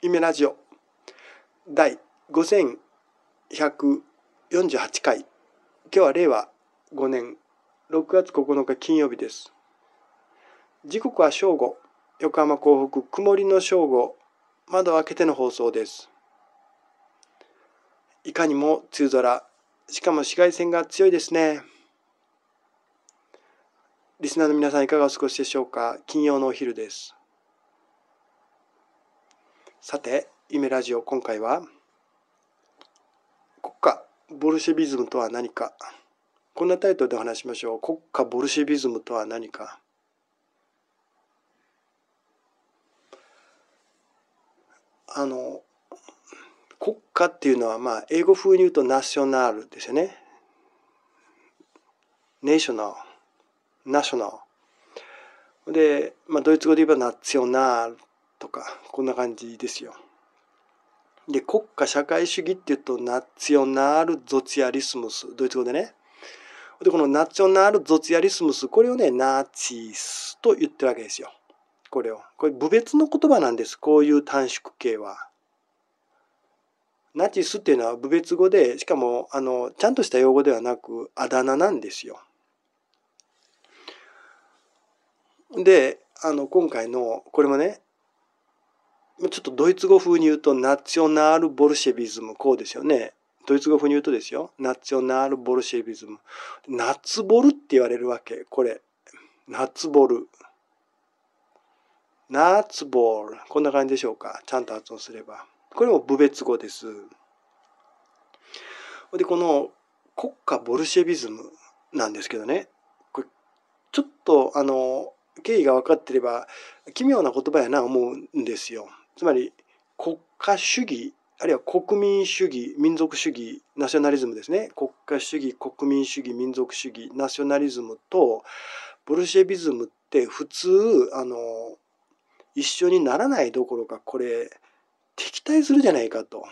イメラジオ第五千百四十八回今日は令和五年六月九日金曜日です時刻は正午横浜港北曇りの正午窓を開けての放送ですいかにも梅雨空しかも紫外線が強いですねリスナーの皆さんいかがお過ごしでしょうか金曜のお昼ですさて、イメラジオ今回は、国家ボルシェビズムとは何か。こんなタイトルでお話しましょう。国家ボルシェビズムとは何か。あの、国家っていうのは、まあ、英語風に言うとナショナルですよね。ネーショナル、ナショナル。で、まあ、ドイツ語で言えばナショナルとかこんな感じですよ。で国家社会主義っていうとナツヨナール・ゾツヤリスムスドイツ語でねでこのナツヨナール・ゾツヤリスムスこれをねナチスと言ってるわけですよこれをこれ部別の言葉なんですこういう短縮形はナチスっていうのは部別語でしかもあのちゃんとした用語ではなくあだ名なんですよであの今回のこれもねちょっとドイツ語風に言うと、ナチョナール・ボルシェビズム、こうですよね。ドイツ語風に言うとですよ。ナチョナール・ボルシェビズム。ナツボルって言われるわけ。これ。ナツボル。ナツボール。こんな感じでしょうか。ちゃんと発音すれば。これも部別語です。で、この国家ボルシェビズムなんですけどね。これ、ちょっと、あの、経緯が分かってれば、奇妙な言葉やな思うんですよ。つまり国家主義あるいは国民主義民族主義ナショナリズムですね国家主義国民主義民族主義ナショナリズムとボルシェビズムって普通あの一緒にならないどころかこれ敵対するじゃないかと。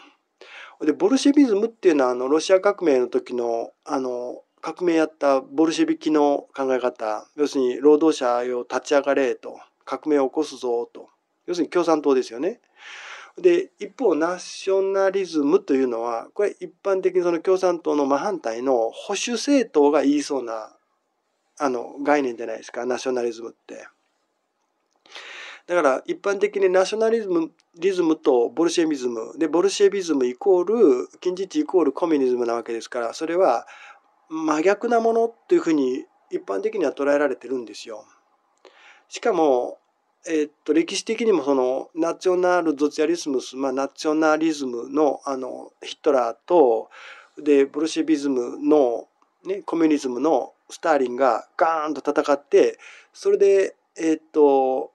でボルシェビズムっていうのはあのロシア革命の時のあの革命やったボルシェビキの考え方要するに労働者よ立ち上がれと革命を起こすぞと要するに共産党ですよね。で一方ナショナリズムというのはこれ一般的にその共産党の真反対の保守政党が言いそうなあの概念じゃないですかナショナリズムって。だから一般的にナショナリズムリズムとボルシェビズムでボルシェビズムイコール近日イコールコミュニズムなわけですからそれは真逆なものというふうに一般的には捉えられてるんですよ。しかもえっと、歴史的にもそのナチョナル・ゾチアリスムス、まあ、ナチョナリズムのあのヒトラーとでボルシビズムの、ね、コミュニズムのスターリンがガーンと戦ってそれで、えっと、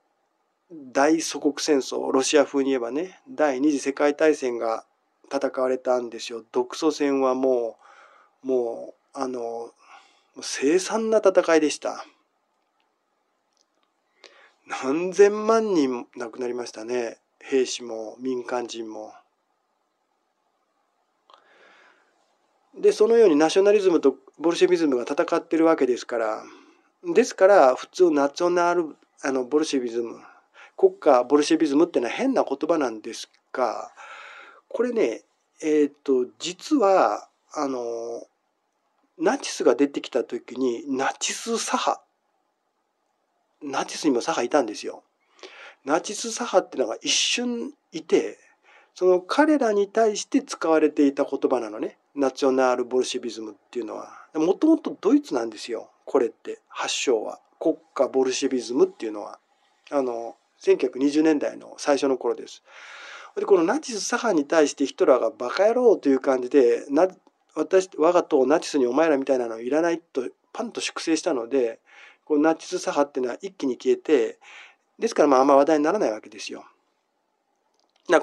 大祖国戦争ロシア風に言えばね第二次世界大戦が戦われたんですよ。独ソ戦はもうもうあの凄惨な戦いでした。何千万人亡くなりましたね兵士も民間人も。でそのようにナショナリズムとボルシェビズムが戦ってるわけですからですから普通ナショナルあのボルシェビズム国家ボルシェビズムってのは変な言葉なんですがこれねえっ、ー、と実はあのナチスが出てきた時にナチス左派ナチスにも左派いたんですよ。ナチス左派ってのが一瞬いて、その彼らに対して使われていた言葉なのね。ナチョナル・ボルシビズムっていうのは。もともとドイツなんですよ。これって。発祥は。国家ボルシビズムっていうのは。あの、1920年代の最初の頃です。で、このナチス左派に対してヒトラーがバカ野郎という感じで、な私、我が党ナチスにお前らみたいなのいらないと、パンと粛清したので、このナチス左派っていうのは一気に消えてですからまああんま話題にならないわけですよ。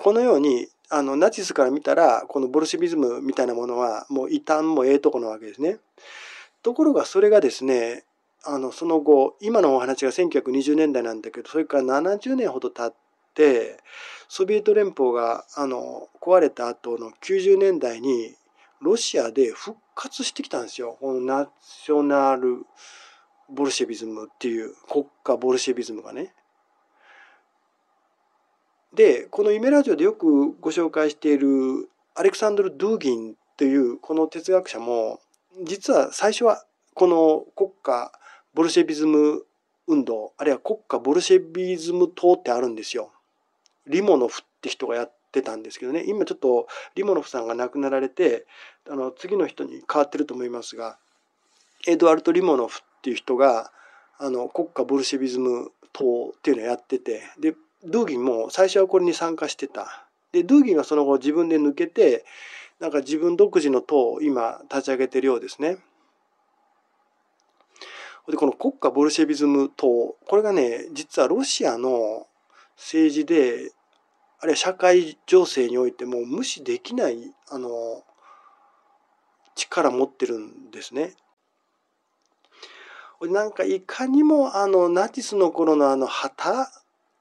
このようにあのナチスから見たらこのボルシビズムみたいなものはもう異端もええとこなわけですね。ところがそれがですねあのその後今のお話が1920年代なんだけどそれから70年ほど経ってソビエト連邦があの壊れた後の90年代にロシアで復活してきたんですよこのナショナルボルシェビズムっていう国家ボルシェビズムがねでこの「夢ラジオ」でよくご紹介しているアレクサンドル・ドゥーギンというこの哲学者も実は最初はこの国家ボルシェビズム運動あるいは国家ボルシェビズム党ってあるんですよ。リモノフって人がやってたんですけどね今ちょっとリモノフさんが亡くなられてあの次の人に変わってると思いますがエドワルト・リモノフっていう人があの国家ボルシェビズム党っていうのをやっててでドゥーギンも最初はこれに参加してた。でドゥーギンはその後自分で抜けてなんか自分独自の党を今立ち上げてるようですね。でこの国家ボルシェビズム党これがね実はロシアの政治であるいは社会情勢においても無視できないあの力持ってるんですね。なんかいかにもあのナチスの頃のあの旗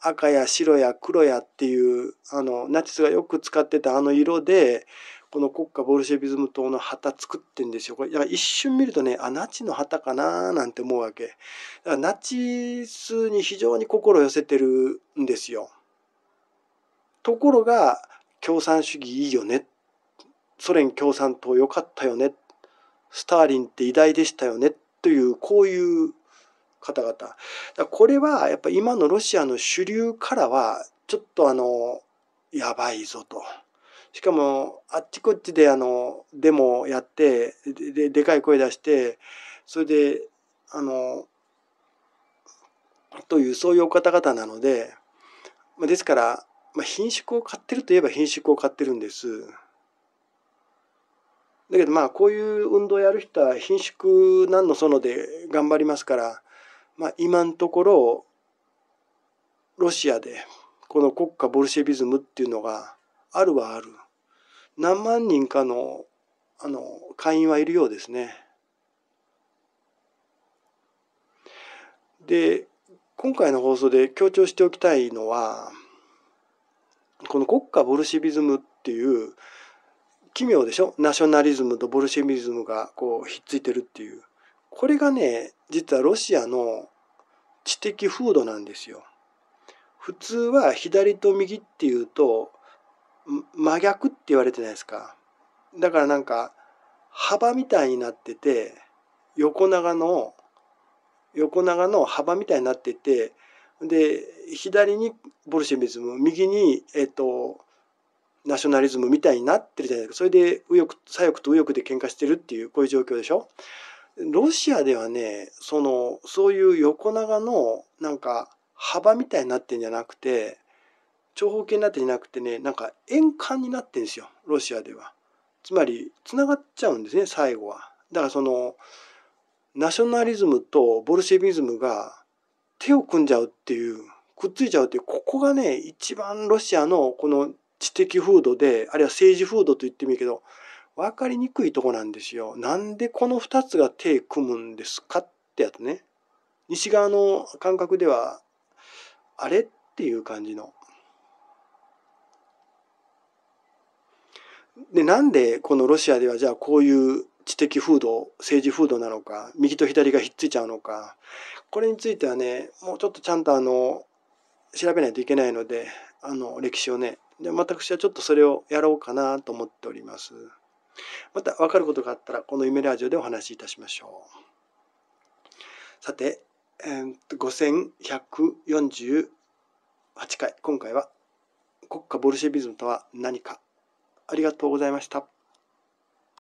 赤や白や黒やっていうあのナチスがよく使ってたあの色でこの国家ボルシェビズム党の旗作ってんですよ。これ一瞬見るとねあナチの旗かななんて思うわけ。だからナチスに非常に心を寄せてるんですよ。ところが共産主義いいよねソ連共産党良かったよねスターリンって偉大でしたよねというこういう方々だこれはやっぱ今のロシアの主流からはちょっとあのやばいぞと。しかもあっちこっちであのデモやってででかい声出してそれであのというそういうお方々なのでですから、まあ、品種を買ってるといえば品種を買ってるんです。だけどまあこういう運動をやる人は貧縮何のそので頑張りますから、まあ、今のところロシアでこの国家ボルシェビズムっていうのがあるはある何万人かのあの会員はいるようですね。で今回の放送で強調しておきたいのはこの国家ボルシビズムっていう奇妙でしょナショナリズムとボルシェミズムがこうひっついてるっていう。これがね、実はロシアの知的風土なんですよ。普通は左と右っていうと真逆って言われてないですか。だからなんか幅みたいになってて横長の横長の幅みたいになっててで左にボルシェミズム右にえっとナショナリズムみたいになってるじゃないですかそれで右翼左翼と右翼で喧嘩してるっていうこういう状況でしょ。ロシアではねそのそういう横長のなんか幅みたいになってんじゃなくて長方形になってんじゃなくてねなんか円環になってるんですよロシアでは。つまりつながっちゃうんですね最後は。だからそのナショナリズムとボルシェビズムが手を組んじゃうっていうくっついちゃうっていうここがね一番ロシアのこの知的風土で、あるいは政治風土と言ってもいいけど、分かりにくいとこなんですよ。なんでこの2つが手組むんですかってやつね。西側の感覚では、あれっていう感じの。で、なんでこのロシアではじゃあこういう知的風土、政治風土なのか、右と左がひっついちゃうのか、これについてはね、もうちょっとちゃんとあの、調べないといけないので、あの、歴史をね、で私はちょっとそれをやろうかなと思っております。また分かることがあったらこの夢ラジオでお話しいたしましょう。さて、えー、5148回今回は「国家ボルシェビズムとは何か」ありがとうございました。